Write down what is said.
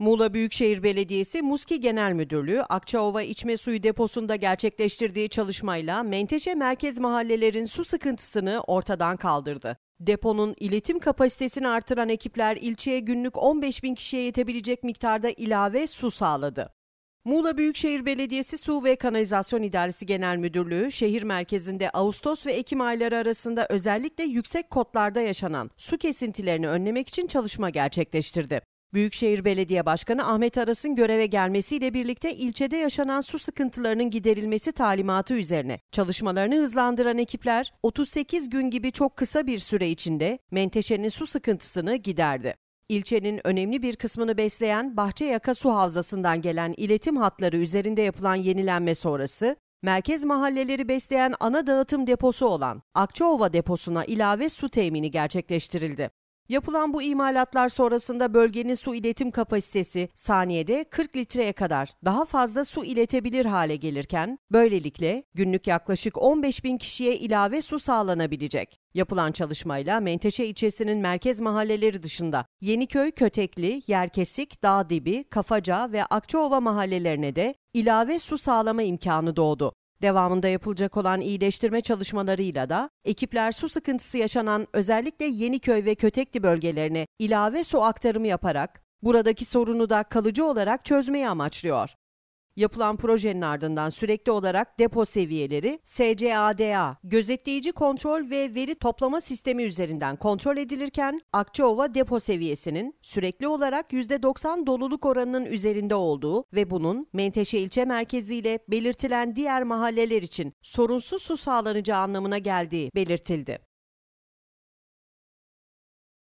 Muğla Büyükşehir Belediyesi Muski Genel Müdürlüğü Akçaova İçme Suyu Deposu'nda gerçekleştirdiği çalışmayla Menteşe merkez mahallelerin su sıkıntısını ortadan kaldırdı. Deponun iletim kapasitesini artıran ekipler ilçeye günlük 15 bin kişiye yetebilecek miktarda ilave su sağladı. Muğla Büyükşehir Belediyesi Su ve Kanalizasyon İdaresi Genel Müdürlüğü, şehir merkezinde Ağustos ve Ekim ayları arasında özellikle yüksek kotlarda yaşanan su kesintilerini önlemek için çalışma gerçekleştirdi. Büyükşehir Belediye Başkanı Ahmet Aras'ın göreve gelmesiyle birlikte ilçede yaşanan su sıkıntılarının giderilmesi talimatı üzerine çalışmalarını hızlandıran ekipler 38 gün gibi çok kısa bir süre içinde Menteşe'nin su sıkıntısını giderdi. İlçenin önemli bir kısmını besleyen Bahçeyaka Su Havzası'ndan gelen iletim hatları üzerinde yapılan yenilenme sonrası merkez mahalleleri besleyen ana dağıtım deposu olan Akçaova deposuna ilave su temini gerçekleştirildi. Yapılan bu imalatlar sonrasında bölgenin su iletim kapasitesi saniyede 40 litreye kadar daha fazla su iletebilir hale gelirken böylelikle günlük yaklaşık 15 bin kişiye ilave su sağlanabilecek. Yapılan çalışmayla Menteşe ilçesinin merkez mahalleleri dışında Yeniköy, Kötekli, Yerkesik, Dağdibi, Kafaca ve Akçaova mahallelerine de ilave su sağlama imkanı doğdu. Devamında yapılacak olan iyileştirme çalışmalarıyla da ekipler su sıkıntısı yaşanan özellikle Yeniköy ve Kötekli bölgelerine ilave su aktarımı yaparak buradaki sorunu da kalıcı olarak çözmeyi amaçlıyor. Yapılan projenin ardından sürekli olarak depo seviyeleri SCADA, gözetleyici kontrol ve veri toplama sistemi üzerinden kontrol edilirken Akçaova depo seviyesinin sürekli olarak %90 doluluk oranının üzerinde olduğu ve bunun Menteşe ilçe merkeziyle belirtilen diğer mahalleler için sorunsuz su sağlanacağı anlamına geldiği belirtildi.